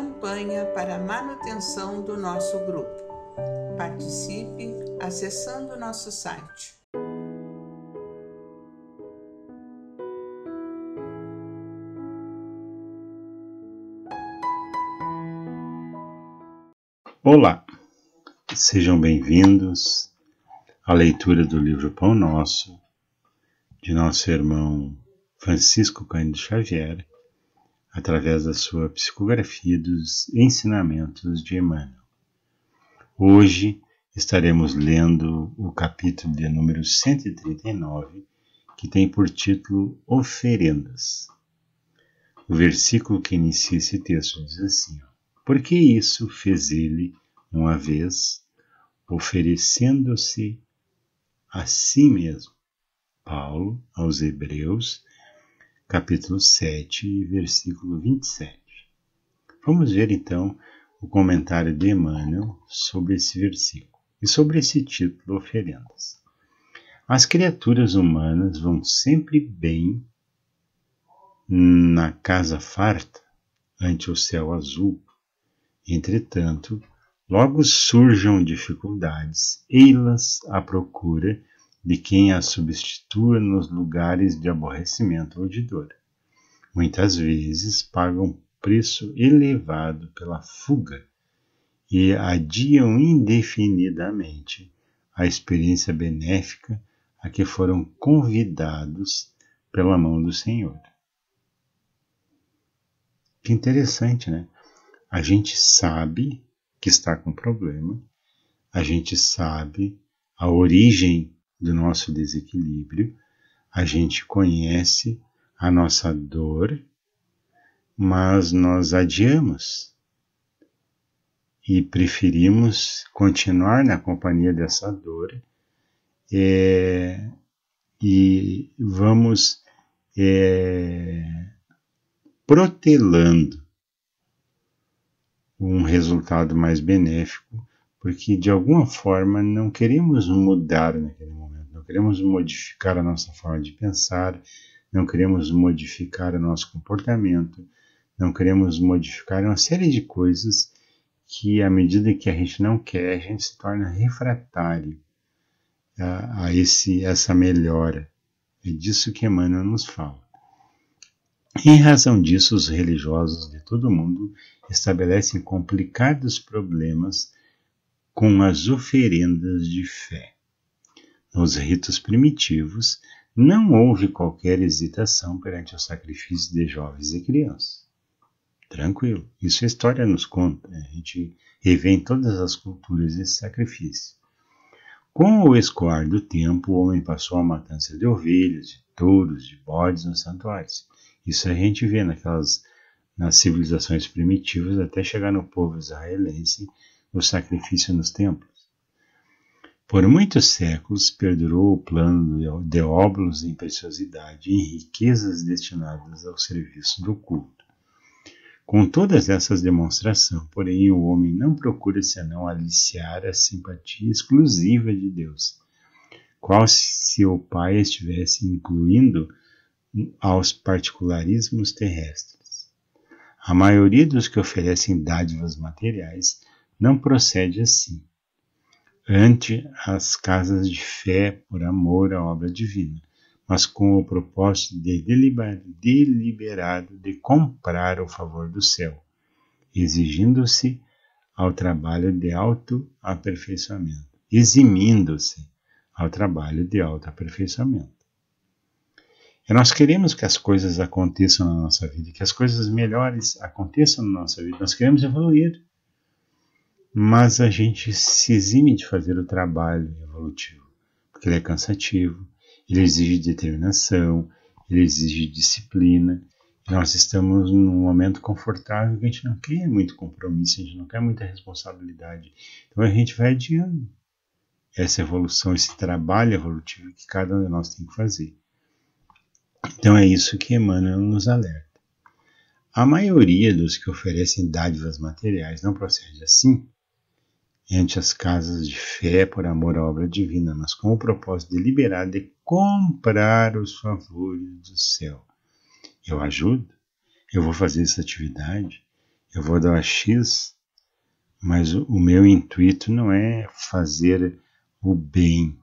campanha para a manutenção do nosso grupo. Participe acessando nosso site. Olá, sejam bem-vindos à leitura do livro Pão Nosso, de nosso irmão Francisco Cândido Xavier, através da sua psicografia dos ensinamentos de Emmanuel. Hoje estaremos lendo o capítulo de número 139, que tem por título Oferendas. O versículo que inicia esse texto diz assim: Por que isso fez ele uma vez, oferecendo-se a si mesmo. Paulo aos Hebreus capítulo 7, versículo 27. Vamos ver então o comentário de Emmanuel sobre esse versículo e sobre esse título Oferendas. As criaturas humanas vão sempre bem na casa farta ante o céu azul. Entretanto, logo surjam dificuldades, ei-las à procura de quem a substitua nos lugares de aborrecimento ou de dor. Muitas vezes pagam preço elevado pela fuga e adiam indefinidamente a experiência benéfica a que foram convidados pela mão do Senhor. Que interessante, né? A gente sabe que está com problema, a gente sabe a origem do nosso desequilíbrio, a gente conhece a nossa dor, mas nós adiamos e preferimos continuar na companhia dessa dor é, e vamos é, protelando um resultado mais benéfico porque de alguma forma não queremos mudar naquele momento, não queremos modificar a nossa forma de pensar, não queremos modificar o nosso comportamento, não queremos modificar uma série de coisas que, à medida que a gente não quer, a gente se torna refratário a, a esse, essa melhora. É disso que Emmanuel nos fala. Em razão disso, os religiosos de todo o mundo estabelecem complicados problemas com as oferendas de fé. Nos ritos primitivos, não houve qualquer hesitação perante o sacrifício de jovens e crianças. Tranquilo, isso a história nos conta, né? a gente revê em todas as culturas esse sacrifício. Com o escoar do tempo, o homem passou a matança de ovelhas, de touros, de bodes nos santuários. Isso a gente vê naquelas nas civilizações primitivas até chegar no povo israelense o sacrifício nos templos. Por muitos séculos perdurou o plano de óbulos em preciosidade e em riquezas destinadas ao serviço do culto. Com todas essas demonstrações, porém, o homem não procura senão aliciar a simpatia exclusiva de Deus, qual se o Pai estivesse incluindo aos particularismos terrestres. A maioria dos que oferecem dádivas materiais não procede assim. Ante as casas de fé por amor à obra divina, mas com o propósito de deliberado de comprar o favor do céu, exigindo-se ao trabalho de autoaperfeiçoamento, eximindo-se ao trabalho de autoaperfeiçoamento. E nós queremos que as coisas aconteçam na nossa vida, que as coisas melhores aconteçam na nossa vida, nós queremos evoluir mas a gente se exime de fazer o trabalho evolutivo, porque ele é cansativo, ele exige determinação, ele exige disciplina. Nós estamos num momento confortável que a gente não quer muito compromisso, a gente não quer muita responsabilidade. Então a gente vai adiando essa evolução, esse trabalho evolutivo que cada um de nós tem que fazer. Então é isso que Emmanuel nos alerta. A maioria dos que oferecem dádivas materiais não procede assim, ante as casas de fé por amor à obra divina, mas com o propósito deliberado de comprar os favores do céu. Eu ajudo, eu vou fazer essa atividade, eu vou dar X, mas o meu intuito não é fazer o bem.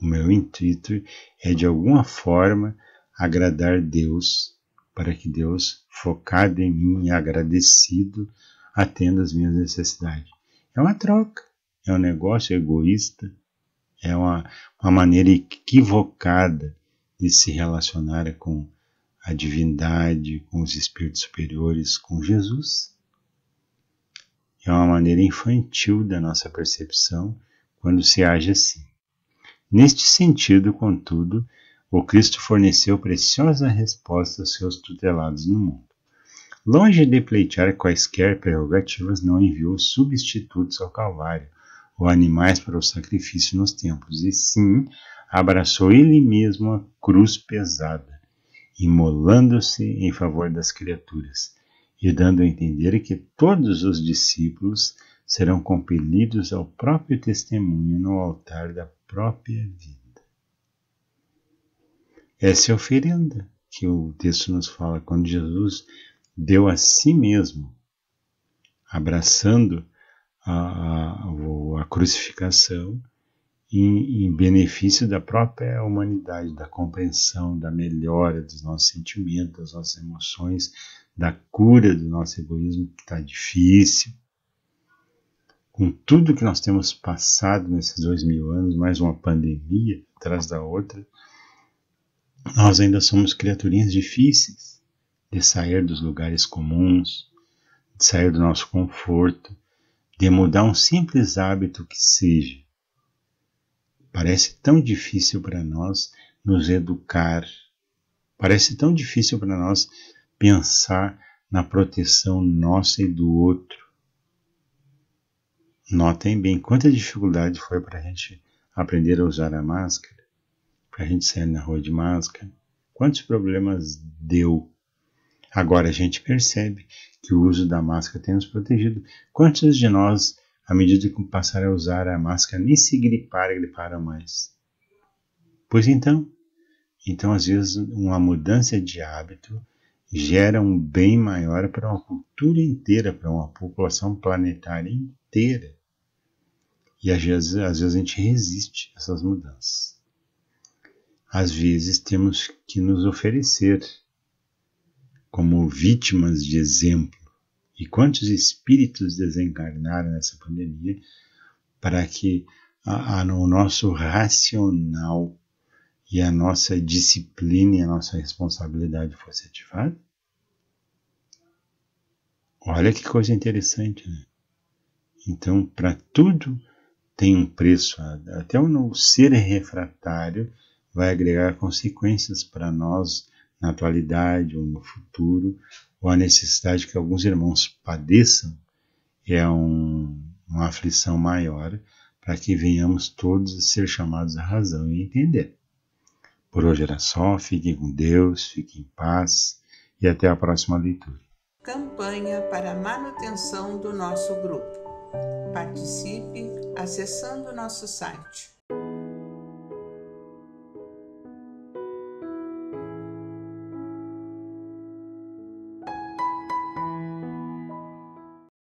O meu intuito é, de alguma forma, agradar Deus, para que Deus, focado em mim, e agradecido, atenda as minhas necessidades. É uma troca, é um negócio egoísta, é uma, uma maneira equivocada de se relacionar com a divindade, com os espíritos superiores, com Jesus. É uma maneira infantil da nossa percepção quando se age assim. Neste sentido, contudo, o Cristo forneceu preciosa resposta aos seus tutelados no mundo. Longe de pleitear quaisquer prerrogativas, não enviou substitutos ao Calvário ou animais para o sacrifício nos templos, e sim abraçou ele mesmo a cruz pesada, imolando-se em favor das criaturas, e dando a entender que todos os discípulos serão compelidos ao próprio testemunho no altar da própria vida. Essa é a oferenda que o texto nos fala quando Jesus deu a si mesmo, abraçando a, a, a crucificação em, em, benefício da própria humanidade, da compreensão, da melhora dos nossos sentimentos, das nossas emoções, da cura do nosso egoísmo que está difícil. Com tudo que nós temos passado nesses dois mil anos, mais uma pandemia atrás da outra, nós ainda somos criaturinhas difíceis de sair dos lugares comuns, de sair do nosso conforto, de mudar um simples hábito que seja. Parece tão difícil para nós nos educar, parece tão difícil para nós pensar na proteção nossa e do outro. Notem bem quanta dificuldade foi para a gente aprender a usar a máscara, para a gente sair na rua de máscara, quantos problemas deu Agora a gente percebe que o uso da máscara tem nos protegido. Quantos de nós, à medida que passar a usar a máscara, nem se griparam, griparam mais? Pois então, então às vezes uma mudança de hábito gera um bem maior para uma cultura inteira, para uma população planetária inteira. E às vezes, às vezes a gente resiste a essas mudanças. Às vezes temos que nos oferecer como vítimas de exemplo. E quantos espíritos desencarnaram nessa pandemia para que a, a, o nosso racional e a nossa disciplina e a nossa responsabilidade fosse ativada? Olha que coisa interessante, né? Então, para tudo tem um preço. Até o não ser refratário vai agregar consequências para nós na atualidade ou no futuro, ou a necessidade que alguns irmãos padeçam, é um, uma aflição maior para que venhamos todos a ser chamados à razão e entender. Por hoje era só, fiquem com Deus, fiquem em paz e até a próxima leitura. Campanha para a manutenção do nosso grupo. Participe acessando nosso site